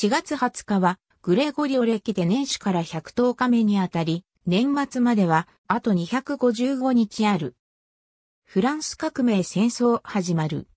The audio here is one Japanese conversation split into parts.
4月20日は、グレゴリオ歴で年始から110日目にあたり、年末までは、あと255日ある。フランス革命戦争始まる。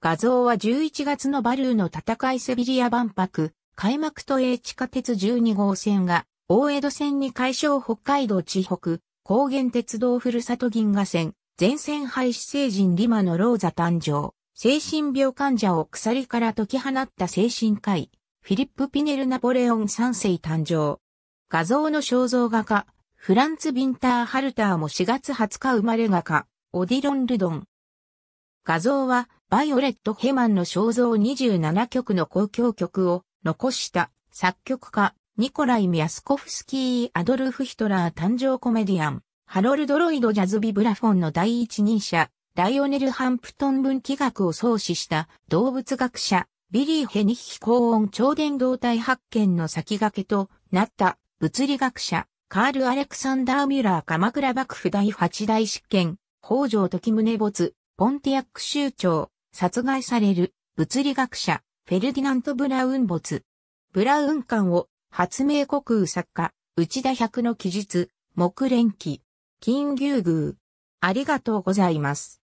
画像は11月のバルーの戦いセビリア万博、開幕都営地下鉄12号線が、大江戸線に解消北海道地北、高原鉄道ふるさと銀河線、全線廃止成人リマのローザ誕生、精神病患者を鎖から解き放った精神科医、フィリップ・ピネル・ナポレオン3世誕生。画像の肖像画家、フランツ・ビンター・ハルターも4月20日生まれ画家、オディロン・ルドン。画像は、バイオレット・ヘマンの肖像27曲の公共曲を残した作曲家、ニコライ・ミアスコフスキー・アドルフ・ヒトラー誕生コメディアン、ハロルド・ロイド・ジャズ・ビブラフォンの第一人者、ライオネル・ハンプトン文気学を創始した動物学者、ビリー・ヘニッヒ高温超伝導体発見の先駆けとなった物理学者、カール・アレクサンダー・ミュラー鎌倉幕府第8大執権、北条時宗没、ポンティアック州長、殺害される物理学者、フェルディナント・ブラウン没。ブラウン館を発明国空作家、内田百の記述、木蓮記、金牛宮。ありがとうございます。